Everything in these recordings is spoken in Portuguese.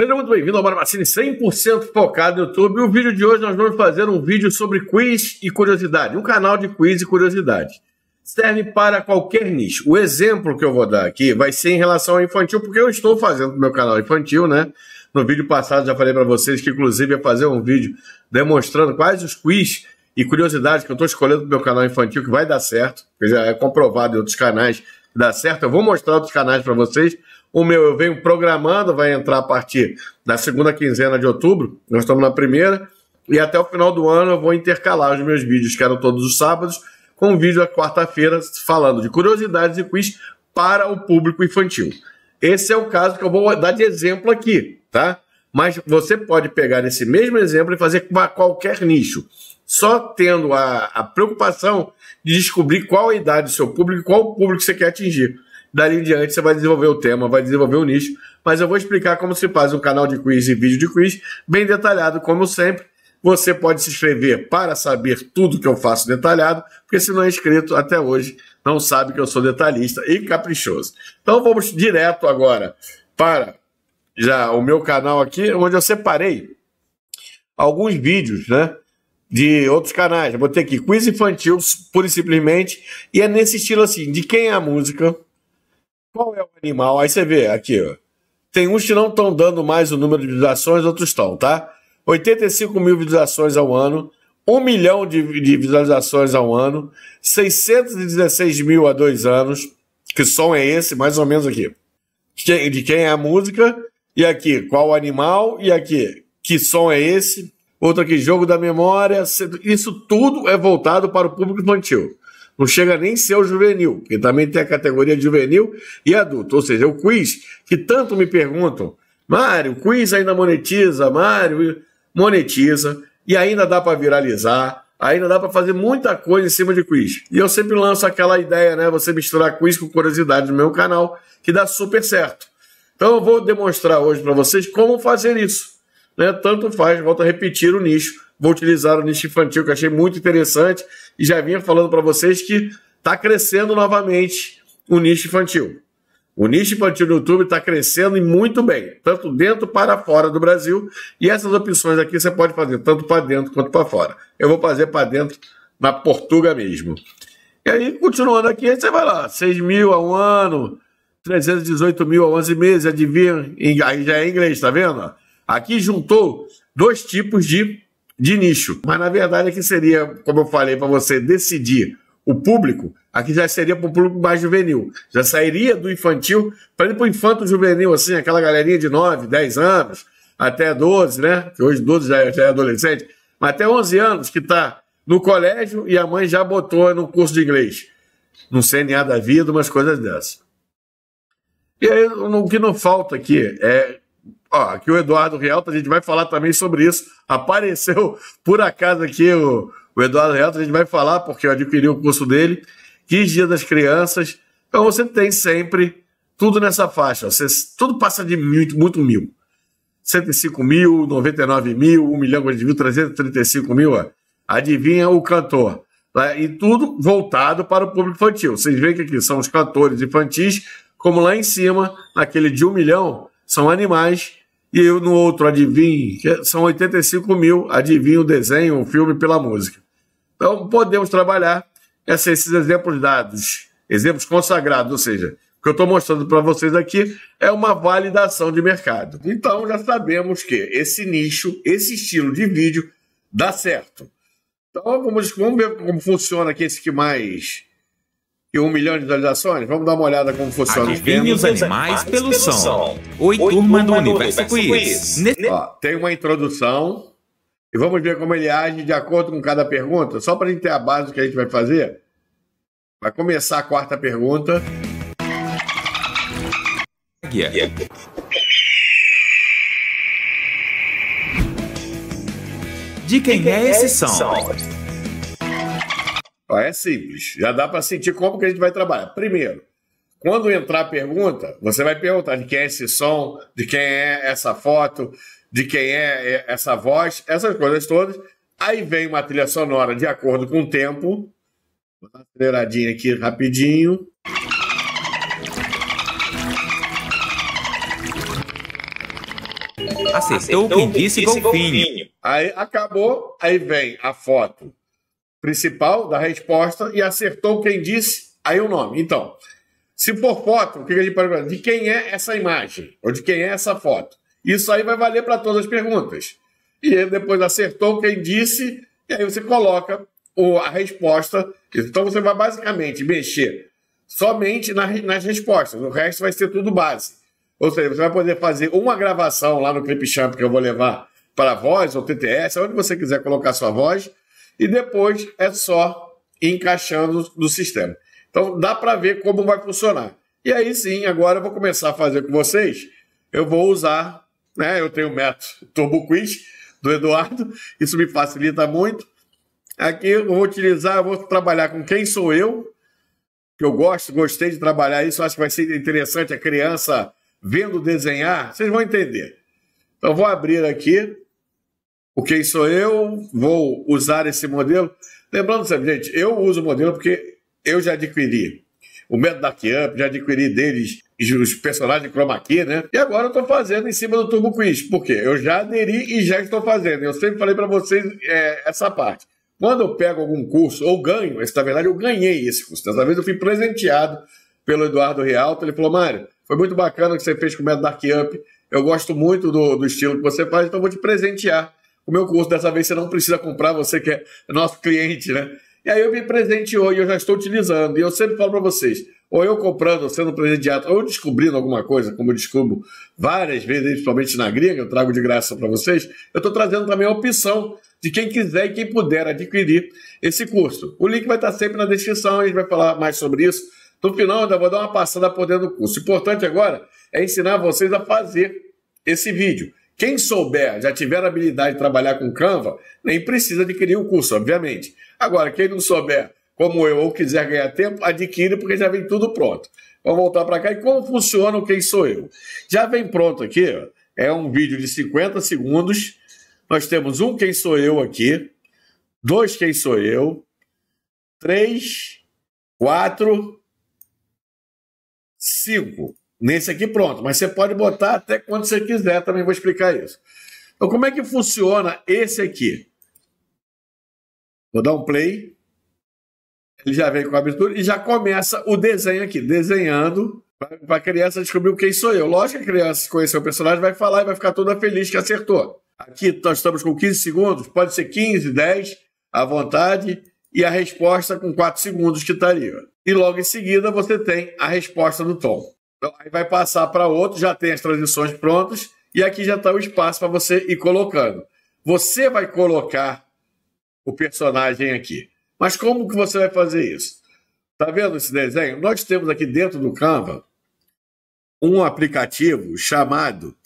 Seja muito bem-vindo ao Barbacini 100% focado no YouTube. E o vídeo de hoje nós vamos fazer um vídeo sobre quiz e curiosidade, um canal de quiz e curiosidade. Serve para qualquer nicho. O exemplo que eu vou dar aqui vai ser em relação ao infantil, porque eu estou fazendo o meu canal infantil, né? No vídeo passado já falei para vocês que inclusive ia fazer um vídeo demonstrando quais os quiz e curiosidades que eu estou escolhendo para meu canal infantil que vai dar certo, já é comprovado em outros canais que dá certo. Eu vou mostrar outros canais para vocês, o meu eu venho programando, vai entrar a partir da segunda quinzena de outubro, nós estamos na primeira, e até o final do ano eu vou intercalar os meus vídeos, que eram todos os sábados, com um vídeo à quarta-feira falando de curiosidades e quiz para o público infantil. Esse é o caso que eu vou dar de exemplo aqui, tá? Mas você pode pegar esse mesmo exemplo e fazer para qualquer nicho, só tendo a, a preocupação de descobrir qual a idade do seu público e qual o público que você quer atingir. Dali em diante você vai desenvolver o tema, vai desenvolver o nicho, mas eu vou explicar como se faz um canal de quiz e vídeo de quiz, bem detalhado, como sempre. Você pode se inscrever para saber tudo que eu faço detalhado, porque se não é inscrito até hoje, não sabe que eu sou detalhista e caprichoso. Então vamos direto agora para já o meu canal aqui, onde eu separei alguns vídeos, né? De outros canais. vou ter aqui quiz infantil, pura e simplesmente. E é nesse estilo assim: de quem é a música, qual é o animal? Aí você vê aqui, ó. Tem uns que não estão dando mais o número de visualizações, outros estão, tá? 85 mil visualizações ao ano, 1 milhão de, de visualizações ao ano, 616 mil a dois anos. Que som é esse? Mais ou menos aqui. De quem é a música? E aqui, qual animal? E aqui, que som é esse? Outro aqui, jogo da memória. Isso tudo é voltado para o público infantil não chega nem a ser o juvenil, que também tem a categoria juvenil e adulto. Ou seja, o quiz, que tanto me perguntam, Mário, quiz ainda monetiza, Mário, monetiza, e ainda dá para viralizar, ainda dá para fazer muita coisa em cima de quiz. E eu sempre lanço aquela ideia, né? Você misturar quiz com curiosidade no meu canal, que dá super certo. Então eu vou demonstrar hoje para vocês como fazer isso. Né? Tanto faz, volto a repetir o nicho vou utilizar o nicho infantil, que eu achei muito interessante e já vinha falando para vocês que está crescendo novamente o nicho infantil. O nicho infantil no YouTube está crescendo e muito bem, tanto dentro para fora do Brasil. E essas opções aqui você pode fazer tanto para dentro quanto para fora. Eu vou fazer para dentro na Portuga mesmo. E aí, continuando aqui, você vai lá, 6 mil a um ano, 318 mil a 11 meses, adivinha, aí já é inglês, tá vendo? Aqui juntou dois tipos de de nicho. Mas na verdade aqui seria, como eu falei para você, decidir o público, aqui já seria para o público mais juvenil. Já sairia do infantil para ir para o infanto juvenil, assim, aquela galerinha de 9, 10 anos, até 12, né? Que hoje 12 já é, já é adolescente, mas até 11 anos que está no colégio e a mãe já botou no curso de inglês. No CNA da vida, umas coisas dessas. E aí, o que não falta aqui é Ó, aqui o Eduardo Realta, a gente vai falar também sobre isso. Apareceu por acaso aqui o, o Eduardo Realta, a gente vai falar, porque eu adquiri o curso dele. 15 dias das crianças. Então você tem sempre tudo nessa faixa. Você, tudo passa de muito, muito mil. 105 mil, 99 mil, 1 milhão, mil, 335 mil. Ó. Adivinha o cantor. E tudo voltado para o público infantil. Vocês veem que aqui são os cantores infantis, como lá em cima, naquele de 1 milhão, são animais e eu, no outro, adivinhe, são 85 mil, adivinhe o desenho, o filme pela música. Então, podemos trabalhar esses exemplos dados, exemplos consagrados, ou seja, o que eu estou mostrando para vocês aqui é uma validação de mercado. Então, já sabemos que esse nicho, esse estilo de vídeo dá certo. Então, vamos, vamos ver como funciona aqui esse que mais e um milhão de visualizações? Vamos dar uma olhada como funciona. Vemos os animais pelo som. Oi, turma do Universo Quiz. Ó, tem uma introdução e vamos ver como ele age de acordo com cada pergunta. Só para a gente ter a base do que a gente vai fazer. Vai começar a quarta pergunta. Águia. De quem é esse é som? É simples, já dá para sentir como que a gente vai trabalhar. Primeiro, quando entrar a pergunta, você vai perguntar de quem é esse som, de quem é essa foto, de quem é, é essa voz, essas coisas todas. Aí vem uma trilha sonora de acordo com o tempo. Vou dar uma aceleradinha aqui rapidinho. Acertou, Acertou o que disse Golfinho. Aí acabou, aí vem a foto principal da resposta e acertou quem disse, aí o nome. Então, se for foto, o que a gente pode De quem é essa imagem? Ou de quem é essa foto? Isso aí vai valer para todas as perguntas. E depois acertou quem disse, e aí você coloca a resposta. Então você vai basicamente mexer somente nas respostas. O resto vai ser tudo base. Ou seja, você vai poder fazer uma gravação lá no Clipchamp que eu vou levar para voz ou TTS, onde você quiser colocar sua voz, e depois é só encaixando no sistema. Então dá para ver como vai funcionar. E aí sim, agora eu vou começar a fazer com vocês. Eu vou usar, né? Eu tenho o método Turbo Quiz do Eduardo, isso me facilita muito. Aqui eu vou utilizar, eu vou trabalhar com quem sou eu, que eu gosto, gostei de trabalhar isso, acho que vai ser interessante a criança vendo desenhar, vocês vão entender. Então vou abrir aqui o quem sou eu, vou usar esse modelo. Lembrando, sabe, gente, eu uso o modelo porque eu já adquiri o método Dark Up, já adquiri deles os personagens de chroma key, né? E agora eu estou fazendo em cima do Turbo Quiz. Por quê? Eu já aderi e já estou fazendo. Eu sempre falei para vocês é, essa parte. Quando eu pego algum curso ou ganho, esse, na verdade eu ganhei esse curso. Dessa vez eu fui presenteado pelo Eduardo Rialto. Ele falou: Mário, foi muito bacana o que você fez com o método Dark Up. Eu gosto muito do, do estilo que você faz, então eu vou te presentear o meu curso dessa vez você não precisa comprar, você que é nosso cliente, né? E aí eu me presenteou e eu já estou utilizando. E eu sempre falo para vocês, ou eu comprando, ou sendo presenteado, ou descobrindo alguma coisa, como eu descubro várias vezes, principalmente na gringa, eu trago de graça para vocês, eu estou trazendo também a opção de quem quiser e quem puder adquirir esse curso. O link vai estar sempre na descrição, a gente vai falar mais sobre isso. No final, ainda vou dar uma passada por dentro do curso. O importante agora é ensinar vocês a fazer esse vídeo. Quem souber, já tiver habilidade de trabalhar com Canva, nem precisa adquirir o curso, obviamente. Agora, quem não souber, como eu, ou quiser ganhar tempo, adquire porque já vem tudo pronto. Vamos voltar para cá e como funciona o Quem Sou Eu. Já vem pronto aqui, é um vídeo de 50 segundos. Nós temos um Quem Sou Eu aqui, dois Quem Sou Eu, três, quatro, cinco. Nesse aqui, pronto. Mas você pode botar até quando você quiser, também vou explicar isso. Então, como é que funciona esse aqui? Vou dar um play. Ele já vem com a abertura e já começa o desenho aqui, desenhando para a criança descobrir quem sou eu. Lógico que a criança conhecer o personagem vai falar e vai ficar toda feliz que acertou. Aqui nós estamos com 15 segundos, pode ser 15, 10, à vontade, e a resposta com 4 segundos que estaria. Tá e logo em seguida você tem a resposta do tom. Então, aí vai passar para outro, já tem as transições prontas, e aqui já está o espaço para você ir colocando. Você vai colocar o personagem aqui. Mas como que você vai fazer isso? Está vendo esse desenho? Nós temos aqui dentro do Canva um aplicativo chamado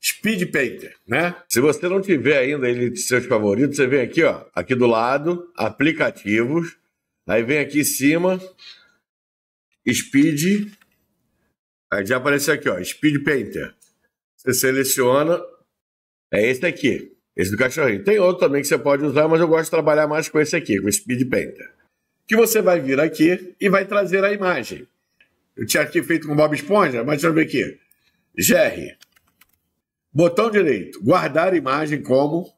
Speed Painter, né? Se você não tiver ainda ele de seus favoritos, você vem aqui, ó, aqui do lado, aplicativos, aí vem aqui em cima, Speed Aí já apareceu aqui, ó, Speed Painter. Você seleciona, é esse aqui, esse do cachorrinho. Tem outro também que você pode usar, mas eu gosto de trabalhar mais com esse aqui, com o Speed Painter. Que você vai vir aqui e vai trazer a imagem. Eu tinha aqui feito com Bob Esponja, mas deixa eu ver aqui. GR. Botão direito, guardar imagem como.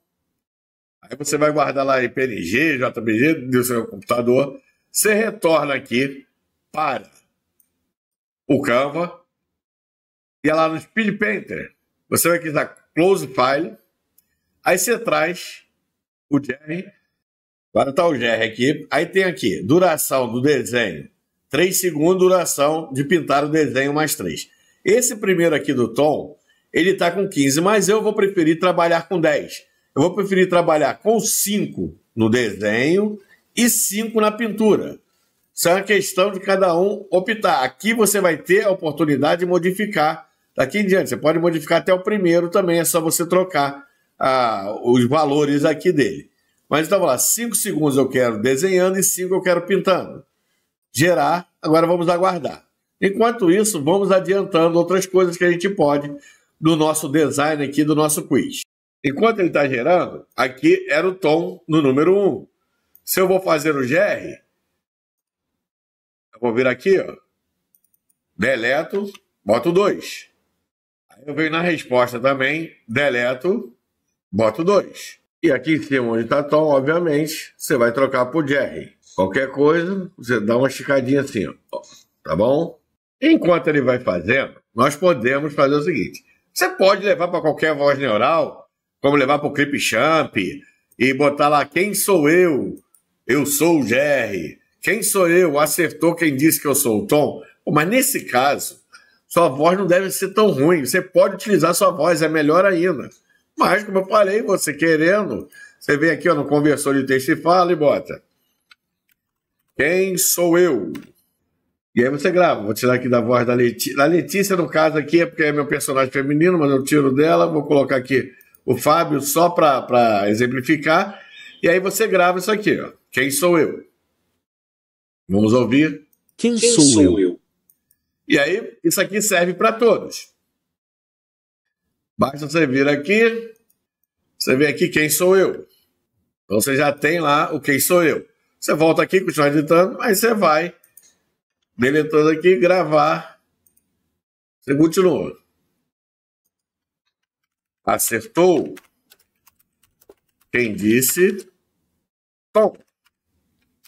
Aí você vai guardar lá em PNG, JPG do seu computador. Você retorna aqui para o Canva e lá no Speed Painter, você vai clicar Close File, aí você traz o Jerry, agora está o Jerry aqui, aí tem aqui, duração do desenho, 3 segundos, duração de pintar o desenho mais 3. Esse primeiro aqui do Tom, ele está com 15, mas eu vou preferir trabalhar com 10. Eu vou preferir trabalhar com 5 no desenho e 5 na pintura. Isso é uma questão de cada um optar. Aqui você vai ter a oportunidade de modificar Daqui em diante, você pode modificar até o primeiro também, é só você trocar ah, os valores aqui dele. Mas então, vamos lá, 5 segundos eu quero desenhando e 5 eu quero pintando. Gerar, agora vamos aguardar. Enquanto isso, vamos adiantando outras coisas que a gente pode do nosso design aqui, do nosso quiz. Enquanto ele está gerando, aqui era o tom no número 1. Um. Se eu vou fazer o GR, eu vou vir aqui, ó, deleto, boto 2 eu venho na resposta também, deleto, boto dois. E aqui em cima onde está Tom, obviamente, você vai trocar por Jerry. Qualquer coisa, você dá uma esticadinha assim, ó, tá bom? Enquanto ele vai fazendo, nós podemos fazer o seguinte: você pode levar para qualquer voz neural, como levar para o Clip Champ e botar lá quem sou eu? Eu sou o Jerry. Quem sou eu? Acertou quem disse que eu sou o Tom. Mas nesse caso, sua voz não deve ser tão ruim. Você pode utilizar sua voz, é melhor ainda. Mas, como eu falei, você querendo, você vem aqui ó, no conversor de texto e fala e bota. Quem sou eu? E aí você grava. Vou tirar aqui da voz da Letícia. Da Letícia, no caso aqui, é porque é meu personagem feminino, mas eu tiro dela. Vou colocar aqui o Fábio só para exemplificar. E aí você grava isso aqui, ó. Quem sou eu? Vamos ouvir? Quem, Quem sou, sou, eu? eu? E aí, isso aqui serve para todos. Basta você vir aqui, você vê aqui quem sou eu. Então você já tem lá o quem sou eu. Você volta aqui, continua editando, aí você vai deletando aqui, gravar. Você continua. Acertou quem disse tom.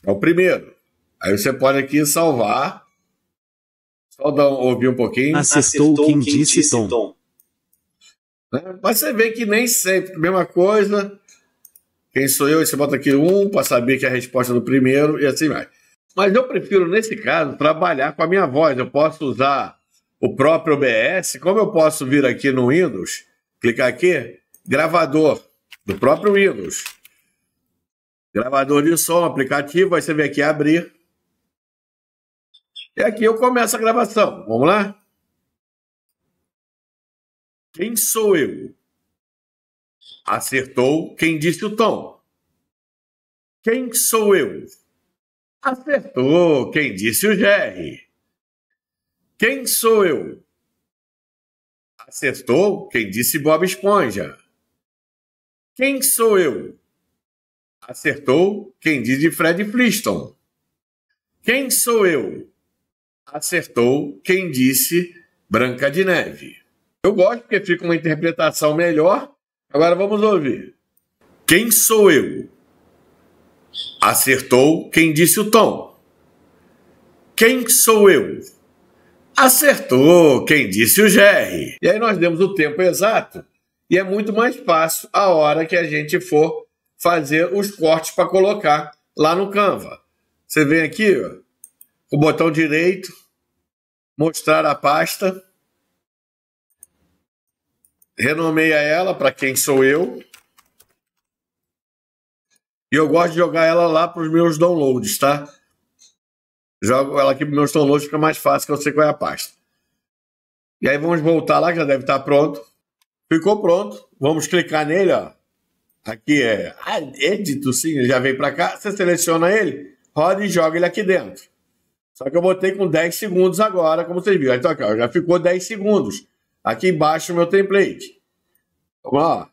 É o primeiro. Aí você pode aqui salvar só dar, ouvir um pouquinho. Assistou, Acertou quem, quem disse, disse Tom. Tom. Né? Mas você vê que nem sempre, mesma coisa. Quem sou eu? Você bota aqui um para saber que é a resposta do primeiro e assim vai. Mas eu prefiro, nesse caso, trabalhar com a minha voz. Eu posso usar o próprio OBS. Como eu posso vir aqui no Windows, clicar aqui, gravador do próprio Windows. Gravador de som, aplicativo, aí você vem aqui abrir. E é aqui eu começo a gravação. Vamos lá? Quem sou eu? Acertou quem disse o tom. Quem sou eu? Acertou quem disse o Jerry. Quem sou eu? Acertou quem disse Bob Esponja. Quem sou eu? Acertou quem disse Fred Flintstone. Quem sou eu? acertou quem disse Branca de Neve. Eu gosto porque fica uma interpretação melhor. Agora vamos ouvir. Quem sou eu? Acertou quem disse o tom. Quem sou eu? Acertou quem disse o GR. E aí nós demos o tempo exato e é muito mais fácil a hora que a gente for fazer os cortes para colocar lá no Canva. Você vem aqui, ó, o botão direito, mostrar a pasta, renomeia ela para quem sou eu. E eu gosto de jogar ela lá para os meus downloads, tá? Jogo ela aqui para os meus downloads, fica mais fácil que eu sei qual é a pasta. E aí vamos voltar lá, que já deve estar tá pronto. Ficou pronto. Vamos clicar nele, ó. Aqui é ah, edito, sim, já vem para cá. Você seleciona ele, roda e joga ele aqui dentro. Só que eu botei com 10 segundos agora, como vocês viram. Então, aqui, ó, já ficou 10 segundos. Aqui embaixo o meu template. Vamos lá.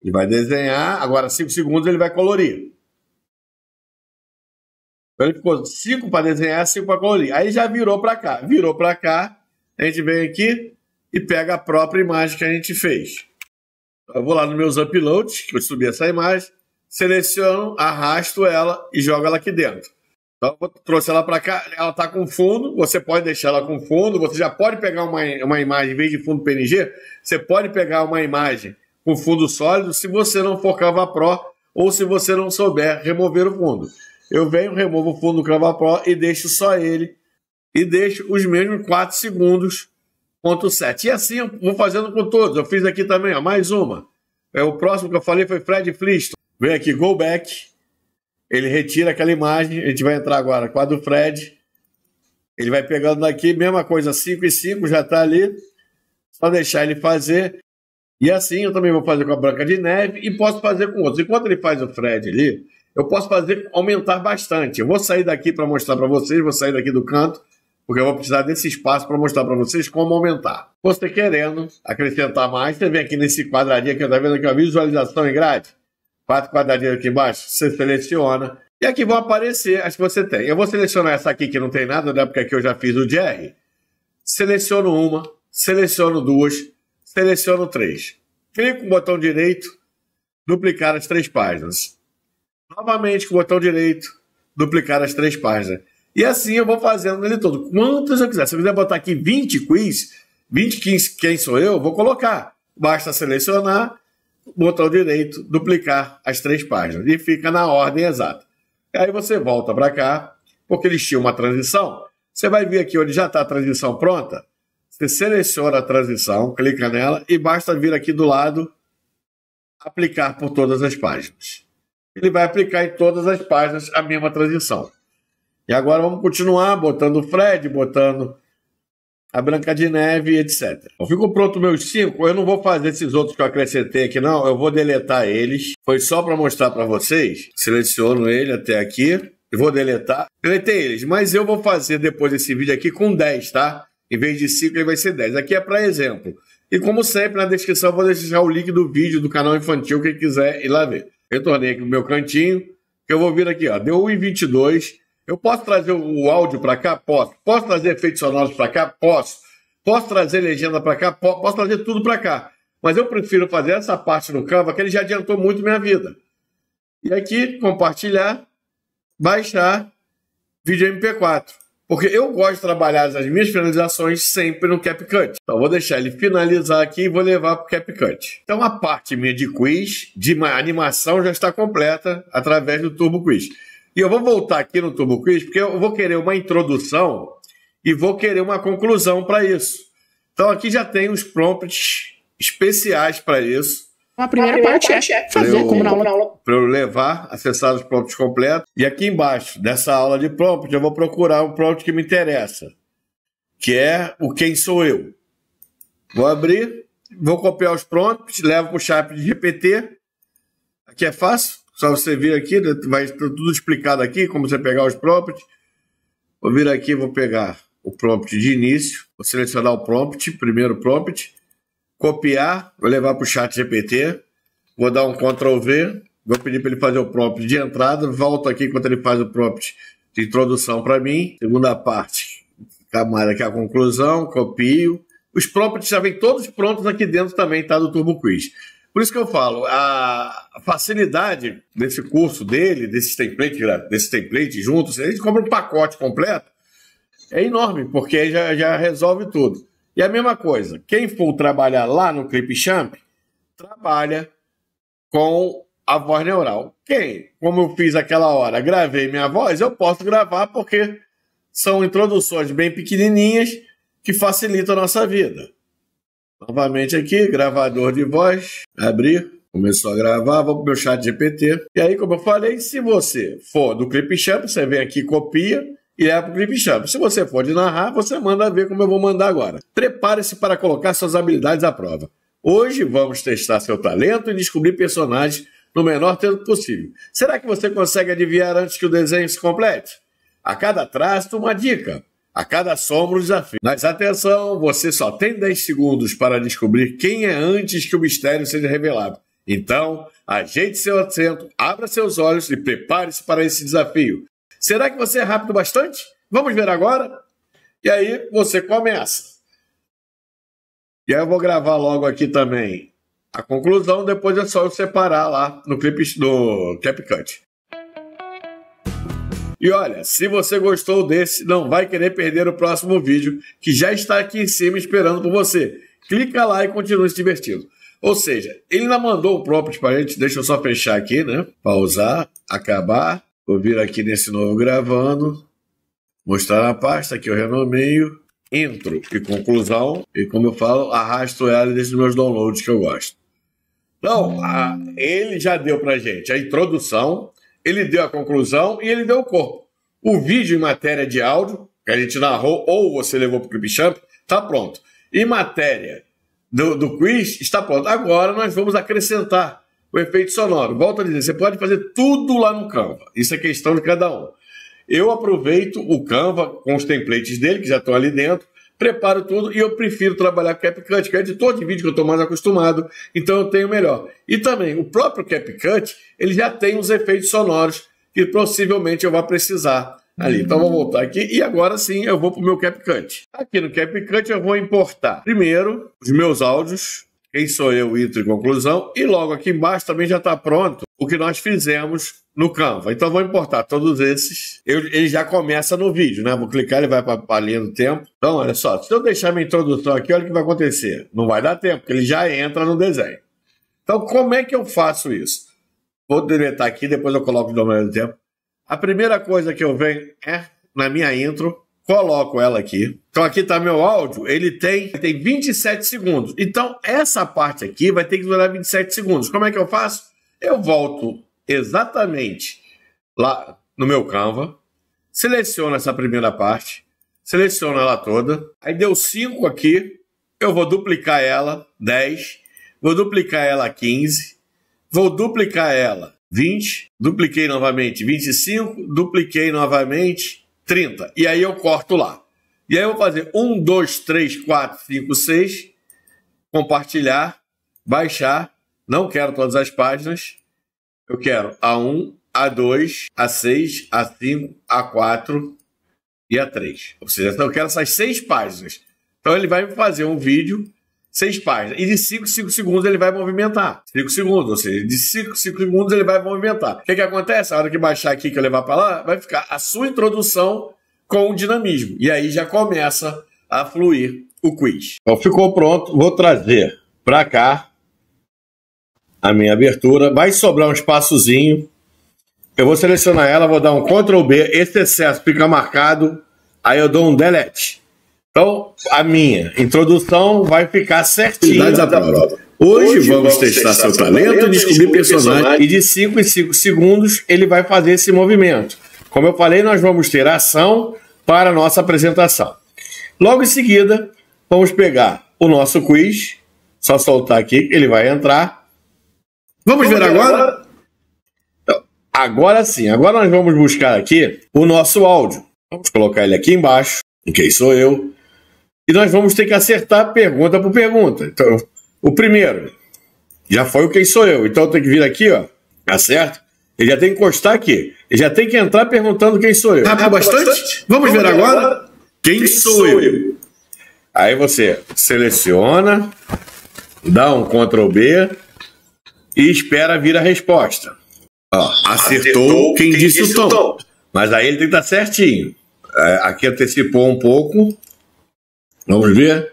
Ele vai desenhar, agora 5 segundos ele vai colorir. Então ele ficou 5 para desenhar, 5 para colorir. Aí já virou para cá. Virou para cá, a gente vem aqui e pega a própria imagem que a gente fez. Eu vou lá nos meus uploads, que eu subi essa imagem seleciono, arrasto ela e jogo ela aqui dentro. Então, eu trouxe ela para cá, ela está com fundo, você pode deixar ela com fundo, você já pode pegar uma, uma imagem, em vez de fundo PNG, você pode pegar uma imagem com fundo sólido se você não for Canva Pro ou se você não souber remover o fundo. Eu venho, removo o fundo do pró Pro e deixo só ele e deixo os mesmos 4 segundos, ponto 7. E assim eu vou fazendo com todos. Eu fiz aqui também, ó, mais uma. É, o próximo que eu falei foi Fred Flintstone vem aqui, go back, ele retira aquela imagem, a gente vai entrar agora com a do Fred, ele vai pegando daqui, mesma coisa, 5 e 5 já está ali, só deixar ele fazer, e assim eu também vou fazer com a Branca de Neve e posso fazer com outros. Enquanto ele faz o Fred ali, eu posso fazer aumentar bastante. Eu vou sair daqui para mostrar para vocês, vou sair daqui do canto, porque eu vou precisar desse espaço para mostrar para vocês como aumentar. Você querendo acrescentar mais, você vem aqui nesse quadradinho tá que está vendo aqui, a visualização em é grade quatro quadradinhos aqui embaixo, você seleciona. E aqui vão aparecer as que você tem. Eu vou selecionar essa aqui que não tem nada, né? Porque aqui eu já fiz o JR. Seleciono uma, seleciono duas, seleciono três. Clico com o botão direito, duplicar as três páginas. Novamente com o botão direito, duplicar as três páginas. E assim eu vou fazendo ele todo. Quantas eu quiser. Se eu quiser botar aqui 20 quiz, 20 quiz, quem sou eu, vou colocar. Basta selecionar, botão direito, duplicar as três páginas e fica na ordem exata. Aí você volta para cá, porque ele tinha uma transição. Você vai vir aqui onde já está a transição pronta. Você seleciona a transição, clica nela e basta vir aqui do lado aplicar por todas as páginas. Ele vai aplicar em todas as páginas a mesma transição. E agora vamos continuar botando o Fred, botando a Branca de Neve, etc. Ficou pronto meus cinco. Eu não vou fazer esses outros que eu acrescentei aqui, não. Eu vou deletar eles. Foi só para mostrar para vocês. Seleciono ele até aqui. Eu vou deletar. Deletei eles, mas eu vou fazer depois desse vídeo aqui com 10, tá? Em vez de 5, ele vai ser 10. Aqui é para exemplo. E como sempre, na descrição eu vou deixar o link do vídeo do canal infantil, quem quiser ir lá ver. Retornei aqui no meu cantinho, que eu vou vir aqui, ó. Deu 1,22. Eu posso trazer o áudio para cá? Posso. Posso trazer efeitos sonoros para cá? Posso. Posso trazer legenda para cá? Posso. trazer tudo para cá. Mas eu prefiro fazer essa parte no Canva, que ele já adiantou muito minha vida. E aqui, compartilhar, baixar, vídeo MP4. Porque eu gosto de trabalhar as minhas finalizações sempre no CapCut. Então vou deixar ele finalizar aqui e vou levar para o CapCut. Então a parte minha de quiz, de animação, já está completa através do Turbo Quiz. E eu vou voltar aqui no Tubo Quiz, porque eu vou querer uma introdução e vou querer uma conclusão para isso. Então aqui já tem uns prompts especiais para isso. A primeira, a primeira parte, é, é fazer eu, como na aula. Para eu levar, acessar os prompts completos. E aqui embaixo, dessa aula de prompt, eu vou procurar um prompt que me interessa, que é o Quem Sou Eu. Vou abrir, vou copiar os prompts, levo para o chat de GPT. Aqui é fácil. Só você vir aqui, né, vai estar tudo explicado aqui, como você pegar os prompts. Vou vir aqui, vou pegar o prompt de início, vou selecionar o prompt, primeiro prompt, copiar, vou levar para o chat GPT, vou dar um Ctrl V, vou pedir para ele fazer o prompt de entrada, volto aqui enquanto ele faz o prompt de introdução para mim, segunda parte, camada que é a conclusão, copio. Os prompts já vem todos prontos aqui dentro também, tá, do Turbo Quiz. Por isso que eu falo, a facilidade desse curso dele, desse template, desse template junto, se a gente compra um pacote completo, é enorme, porque já, já resolve tudo. E a mesma coisa, quem for trabalhar lá no Clipchamp, trabalha com a voz neural. Quem? Como eu fiz aquela hora, gravei minha voz, eu posso gravar porque são introduções bem pequenininhas que facilitam a nossa vida. Novamente aqui, gravador de voz, abri, começou a gravar, vou pro meu chat GPT. E aí, como eu falei, se você for do Clipchamp, você vem aqui, copia e leva pro Clipchamp. Se você for de narrar, você manda ver como eu vou mandar agora. Prepare-se para colocar suas habilidades à prova. Hoje vamos testar seu talento e descobrir personagens no menor tempo possível. Será que você consegue adivinhar antes que o desenho se complete? A cada traço, uma dica. A cada sombra, um desafio. Mas atenção, você só tem 10 segundos para descobrir quem é antes que o mistério seja revelado. Então, ajeite seu assento, abra seus olhos e prepare-se para esse desafio. Será que você é rápido bastante? Vamos ver agora? E aí, você começa. E aí, eu vou gravar logo aqui também a conclusão, depois é só eu separar lá no clipe do CapCut. E olha, se você gostou desse, não vai querer perder o próximo vídeo que já está aqui em cima esperando por você. Clica lá e continue se divertindo. Ou seja, ele não mandou o próprio para gente. Deixa eu só fechar aqui, né? Pausar, acabar. Vou vir aqui nesse novo gravando. Mostrar na pasta que eu renomeio. Entro e conclusão. E como eu falo, arrasto ela desses meus downloads que eu gosto. Então, a, ele já deu pra gente a introdução, ele deu a conclusão e ele deu o corpo. O vídeo em matéria de áudio, que a gente narrou, ou você levou para o Clipchamp, está pronto. Em matéria do, do quiz, está pronto. Agora nós vamos acrescentar o efeito sonoro. Volta a dizer, você pode fazer tudo lá no Canva. Isso é questão de cada um. Eu aproveito o Canva com os templates dele, que já estão ali dentro, preparo tudo e eu prefiro trabalhar com CapCut, que é o editor de vídeo que eu estou mais acostumado, então eu tenho melhor. E também, o próprio CapCut, ele já tem os efeitos sonoros que possivelmente eu vou precisar ali. Uhum. Então vou voltar aqui e agora sim eu vou para o meu CapCut. Aqui no CapCut eu vou importar primeiro os meus áudios, quem Sou Eu, Intro e Conclusão, e logo aqui embaixo também já está pronto o que nós fizemos no Canva. Então vou importar todos esses. Eu, ele já começa no vídeo, né? Vou clicar, ele vai para a linha do tempo. Então, olha só, se eu deixar minha introdução aqui, olha o que vai acontecer. Não vai dar tempo, porque ele já entra no desenho. Então, como é que eu faço isso? Vou deletar aqui, depois eu coloco no meio do tempo. A primeira coisa que eu venho é na minha intro, coloco ela aqui. Então aqui está meu áudio, ele tem, ele tem 27 segundos. Então essa parte aqui vai ter que durar 27 segundos. Como é que eu faço? Eu volto exatamente lá no meu Canva, seleciono essa primeira parte, seleciono ela toda, aí deu 5 aqui, eu vou duplicar ela, 10, vou duplicar ela 15, vou duplicar ela 20, dupliquei novamente 25, dupliquei novamente 30. E aí eu corto lá. E aí eu vou fazer 1, 2, 3, 4, 5, 6. Compartilhar, baixar. Não quero todas as páginas. Eu quero a 1, a 2, a 6, a 5, a 4 e a 3. Ou seja, eu quero essas seis páginas. Então ele vai fazer um vídeo seis páginas. E de 5, 5 segundos ele vai movimentar. 5 segundos, ou seja, de 5, 5 segundos ele vai movimentar. O que, que acontece? A hora que baixar aqui, que eu levar para lá, vai ficar a sua introdução com o dinamismo. E aí já começa a fluir o quiz. Então ficou pronto, vou trazer para cá a minha abertura. Vai sobrar um espaçozinho. Eu vou selecionar ela, vou dar um Ctrl B, esse excesso fica marcado, aí eu dou um delete. Então, a minha introdução vai ficar certinha. Hoje, Hoje vamos, testar, seu talento, talento descobrir personagem. personagem. E de 5 em 5 segundos ele vai fazer esse movimento. Como eu falei, nós vamos ter ação para a nossa apresentação. Logo em seguida, vamos pegar o nosso quiz. Só soltar aqui, ele vai entrar. Vamos, vamos ver agora? agora? Então, agora sim, agora nós vamos buscar aqui o nosso áudio. Vamos colocar ele aqui embaixo. Quem sou eu? E nós vamos ter que acertar pergunta por pergunta. Então, o primeiro já foi o quem sou eu. Então tem que vir aqui, ó. Tá certo? Ele já tem que encostar aqui. Ele já tem que entrar perguntando quem sou eu. Rápido bastante? bastante? Vamos, Vamos ver agora? agora? Quem, quem sou, sou eu? eu? Aí você seleciona, dá um Ctrl B e espera vir a resposta. Ó, acertou, acertou quem, quem, disse, o tom. tom. Mas aí ele tem que estar tá certinho. É, aqui antecipou um pouco. Vamos ver?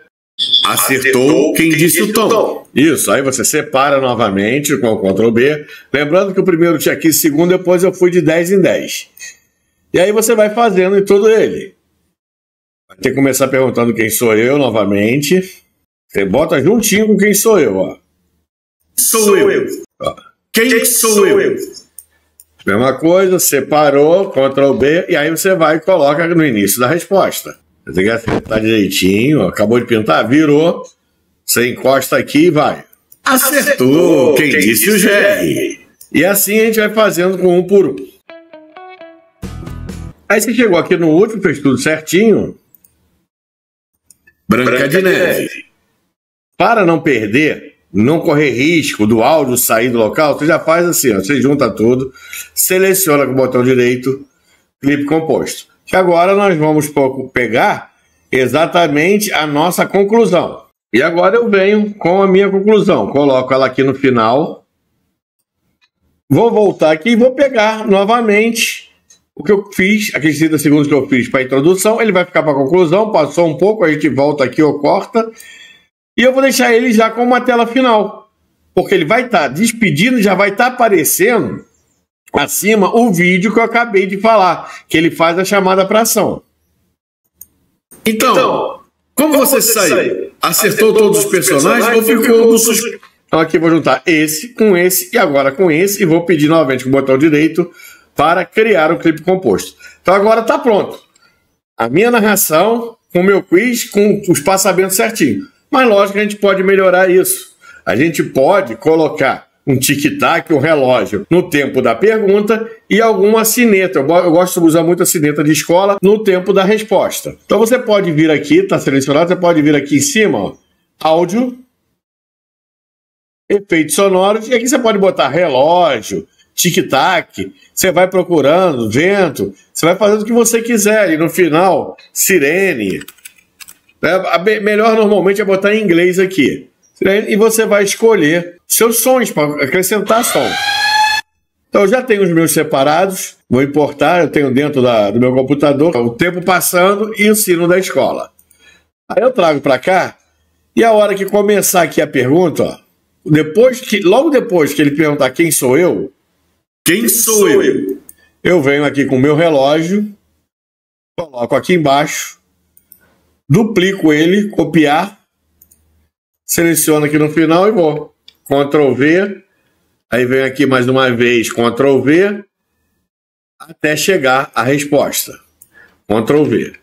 Acertou, Acertou quem, quem disse o tom. tom. Isso, aí você separa novamente com o Ctrl B. Lembrando que o primeiro tinha 15 segundos, depois eu fui de 10 em 10. E aí você vai fazendo em todo ele. Vai ter que começar perguntando quem sou eu novamente. Você bota juntinho com quem sou eu, ó. Sou eu. Quem, quem sou eu? eu? Mesma coisa, separou, Ctrl B, e aí você vai e coloca no início da resposta. Tem que acertar direitinho. Acabou de pintar, virou. Você encosta aqui e vai. Acertou, Acertou quem, quem, disse, disse o GR. E assim a gente vai fazendo com um por um. Aí você chegou aqui no último, fez tudo certinho. Branca, Branca de, neve. de neve. Para não perder, não correr risco do áudio sair do local, você já faz assim, ó, você junta tudo, seleciona com o botão direito, clipe composto que agora nós vamos pegar exatamente a nossa conclusão. E agora eu venho com a minha conclusão, coloco ela aqui no final. Vou voltar aqui e vou pegar novamente o que eu fiz, aqueles 30 segundos que eu fiz para a introdução, ele vai ficar para a conclusão, passou um pouco, a gente volta aqui ou corta, e eu vou deixar ele já com uma tela final, porque ele vai estar tá despedindo, já vai estar tá aparecendo acima o vídeo que eu acabei de falar, que ele faz a chamada para ação. Então, então como, como, você, você saiu? saiu? Acertou, Acertou, todos os personagens, personagens ou ficou Então aqui vou juntar esse com esse e agora com esse e vou pedir novamente com o botão direito para criar um clipe composto. Então agora está pronto. A minha narração com o meu quiz, com os passamentos certinho. Mas lógico que a gente pode melhorar isso. A gente pode colocar um tic-tac, um relógio no tempo da pergunta e alguma sineta. Eu gosto de usar muito a sineta de escola no tempo da resposta. Então você pode vir aqui, está selecionado, você pode vir aqui em cima, ó, áudio, efeitos sonoros, e aqui você pode botar relógio, tic-tac, você vai procurando, vento, você vai fazendo o que você quiser, e no final, sirene. É, melhor normalmente é botar em inglês aqui. Né? E você vai escolher seus sons para acrescentar som. Então, eu já tenho os meus separados, vou importar, eu tenho dentro da, do meu computador o tempo passando e o sino da escola. Aí eu trago para cá e a hora que começar aqui a pergunta, ó, depois que, logo depois que ele perguntar quem sou eu, quem, sou, sou eu? eu? Eu venho aqui com o meu relógio, coloco aqui embaixo, duplico ele, copiar, seleciona aqui no final e vou. Ctrl V, aí vem aqui mais uma vez Ctrl V, até chegar a resposta. Ctrl V.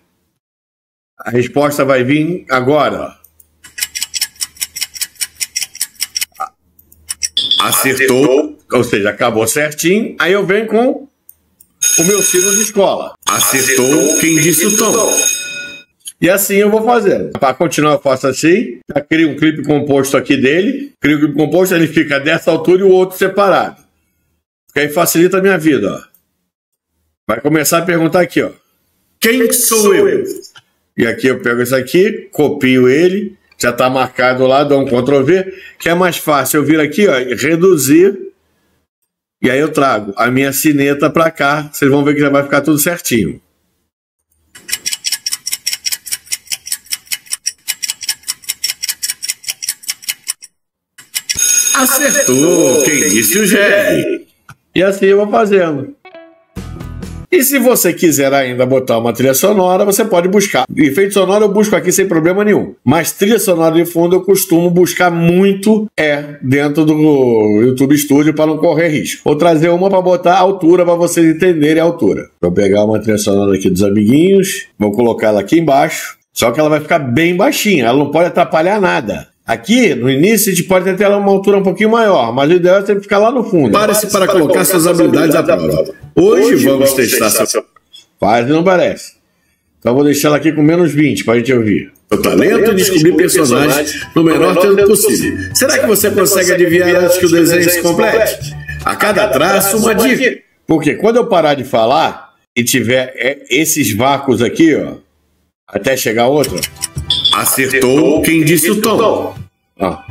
A resposta vai vir agora. Acertou, Acertou, ou seja, acabou certinho. Aí eu venho com o meu sino de escola. Acertou, Acertou quem disse o tom. tom. E assim eu vou fazer. Para continuar, eu faço assim. Eu crio um clipe composto aqui dele. Crio um clipe composto, ele fica dessa altura e o outro separado. Porque aí facilita a minha vida, ó. Vai começar a perguntar aqui, ó. Quem sou eu? E aqui eu pego isso aqui, copio ele. Já está marcado lá, dou um Ctrl V. Que é mais fácil eu vir aqui, ó, reduzir. E aí eu trago a minha cineta para cá. Vocês vão ver que já vai ficar tudo certinho. Quem disse o Jerry? E assim eu vou fazendo. E se você quiser ainda botar uma trilha sonora, você pode buscar. Efeito sonoro eu busco aqui sem problema nenhum. Mas trilha sonora de fundo eu costumo buscar muito é dentro do YouTube Studio para não correr risco. Vou trazer uma para botar a altura para vocês entenderem a altura. Vou pegar uma trilha sonora aqui dos amiguinhos, vou colocar ela aqui embaixo. Só que ela vai ficar bem baixinha, ela não pode atrapalhar nada. Aqui, no início, a gente pode até uma altura um pouquinho maior, mas o ideal é sempre ficar lá no fundo. Pare-se para, para, colocar, colocar suas habilidades à prova. Hoje, Hoje vamos, vamos, testar, testar seu... Quase não parece. Então vou deixar ela aqui com menos 20 para a gente ouvir. O talento de descobrir personagens no menor tempo possível. Será que você consegue adivinhar antes que o desenho se complete? A cada traço, uma dica. Porque quando eu parar de falar e tiver é, esses vácuos aqui, ó, até chegar outro. Acertou, Acertou quem disse o tom. Ah.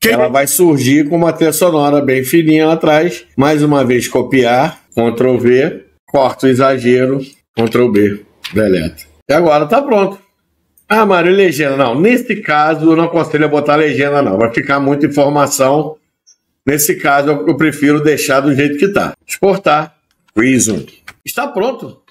Quem... Ela vai surgir com uma trilha sonora bem fininha lá atrás. Mais uma vez, copiar, Ctrl V, corta o exagero, Ctrl B, deleta. E agora tá pronto. Ah, Mário, legenda. Não, nesse caso eu não aconselho a botar legenda, não. Vai ficar muita informação. Nesse caso, eu prefiro deixar do jeito que tá. Exportar. Reason. Está pronto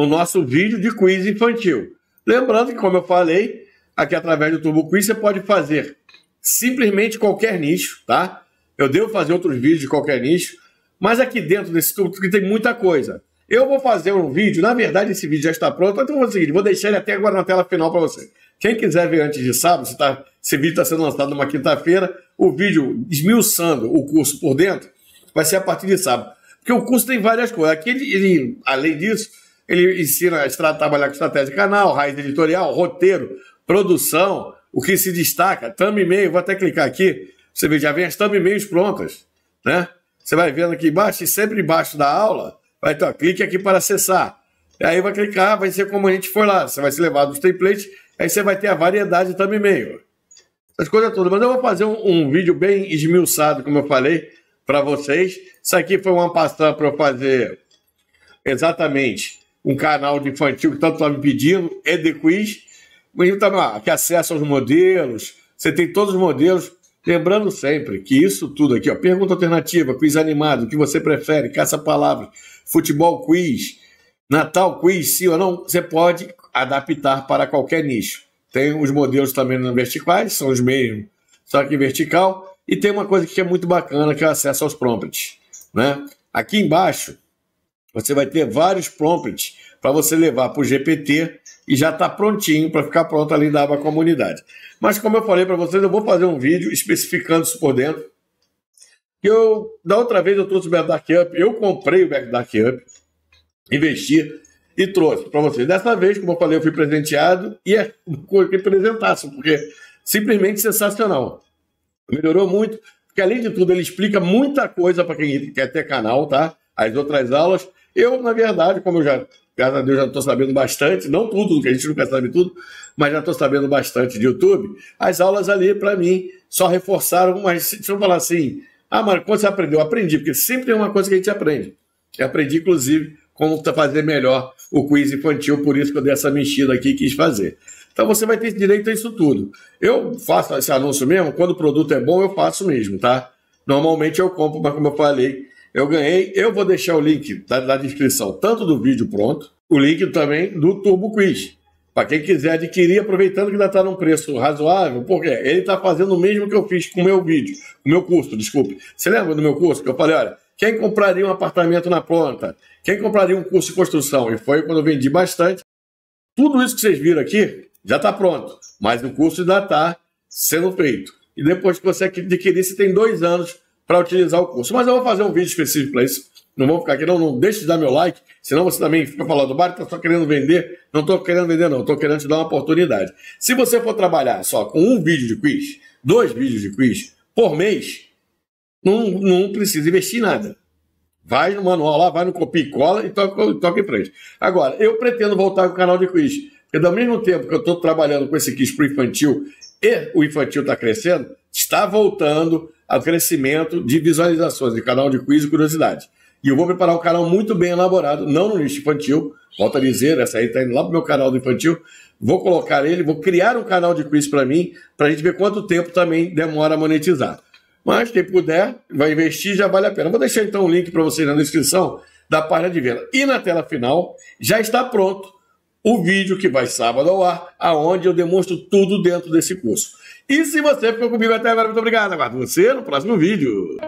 o nosso vídeo de quiz infantil. Lembrando que, como eu falei, aqui através do Turbo Quiz você pode fazer simplesmente qualquer nicho, tá? Eu devo fazer outros vídeos de qualquer nicho, mas aqui dentro desse Turbo Quiz tem muita coisa. Eu vou fazer um vídeo, na verdade esse vídeo já está pronto, então vou fazer o seguinte, vou deixar ele até agora na tela final para você. Quem quiser ver antes de sábado, se tá, esse vídeo está sendo lançado numa quinta-feira, o vídeo esmiuçando o curso por dentro vai ser a partir de sábado. Porque o curso tem várias coisas. Aqui ele, ele além disso, ele ensina a trabalhar com estratégia de canal, raiz editorial, roteiro, produção, o que se destaca, thumb e-mail. Vou até clicar aqui, você vê, já vem as thumb e-mails prontas, né? Você vai vendo aqui embaixo e sempre embaixo da aula, vai ter, ó, clique aqui para acessar. E aí vai clicar, vai ser como a gente foi lá. Você vai se levar dos templates, aí você vai ter a variedade de thumb e-mail. As coisas todas. Mas eu vou fazer um, um vídeo bem esmiuçado, como eu falei, para vocês. Isso aqui foi uma pastada para eu fazer exatamente um canal de infantil que tanto está me pedindo, é The Quiz, mas está lá, que acessa os modelos, você tem todos os modelos. Lembrando sempre que isso tudo aqui, ó, pergunta alternativa, quiz animado, o que você prefere, caça-palavras, futebol quiz, Natal quiz, sim ou não, você pode adaptar para qualquer nicho. Tem os modelos também verticais, são os mesmos, só que vertical. E tem uma coisa que é muito bacana, que é o acesso aos prompts. Né? Aqui embaixo, você vai ter vários prompts para você levar para o GPT e já está prontinho para ficar pronto ali da aba comunidade. Mas como eu falei para vocês, eu vou fazer um vídeo especificando isso por dentro. Eu, da outra vez eu trouxe o Back Up, eu comprei o Back Up, investi e trouxe para vocês. Dessa vez, como eu falei, eu fui presenteado e é que apresentasse, porque simplesmente sensacional. Melhorou muito, porque além de tudo ele explica muita coisa para quem quer ter canal, tá? As outras aulas eu, na verdade, como eu já, graças a Deus, já estou sabendo bastante, não tudo, que a gente nunca sabe tudo, mas já estou sabendo bastante de YouTube, as aulas ali, para mim, só reforçaram, mas se eu falar assim, ah, mano, quando você aprendeu? Aprendi, porque sempre tem é uma coisa que a gente aprende. Eu aprendi, inclusive, como tá fazer melhor o quiz infantil, por isso que eu dei essa mexida aqui e quis fazer. Então você vai ter direito a isso tudo. Eu faço esse anúncio mesmo, quando o produto é bom, eu faço mesmo, tá? Normalmente eu compro, mas como eu falei, eu ganhei, eu vou deixar o link na, na descrição, tanto do vídeo pronto, o link também do Turbo Quiz. Para quem quiser adquirir, aproveitando que ainda está num preço razoável, porque ele está fazendo o mesmo que eu fiz com o meu vídeo, com o meu curso, desculpe. Você lembra do meu curso que eu falei, olha, quem compraria um apartamento na planta? Quem compraria um curso de construção? E foi quando eu vendi bastante. Tudo isso que vocês viram aqui já está pronto, mas o curso ainda está sendo feito. E depois que você adquirir, você tem dois anos para utilizar o curso. Mas eu vou fazer um vídeo específico para isso. Não vou ficar aqui, não, não deixe de dar meu like, senão você também fica falando, Bari, tá só querendo vender. Não estou querendo vender, não, estou querendo te dar uma oportunidade. Se você for trabalhar só com um vídeo de quiz, dois vídeos de quiz por mês, não, não precisa investir nada. Vai no manual lá, vai no copia e cola e toca, toca em frente. Agora, eu pretendo voltar com o canal de quiz, porque ao mesmo tempo que eu estou trabalhando com esse quiz para infantil e o infantil está crescendo, está voltando ao crescimento de visualizações de canal de quiz e curiosidade. E eu vou preparar um canal muito bem elaborado, não no nicho infantil, volta a dizer, essa aí está indo lá para o meu canal do infantil, vou colocar ele, vou criar um canal de quiz para mim, para a gente ver quanto tempo também demora a monetizar. Mas quem puder, vai investir, já vale a pena. Vou deixar então o um link para vocês na descrição da página de venda. E na tela final, já está pronto o vídeo que vai sábado ao ar, aonde eu demonstro tudo dentro desse curso. E se você ficou comigo até agora, muito obrigado. Aguardo você no próximo vídeo.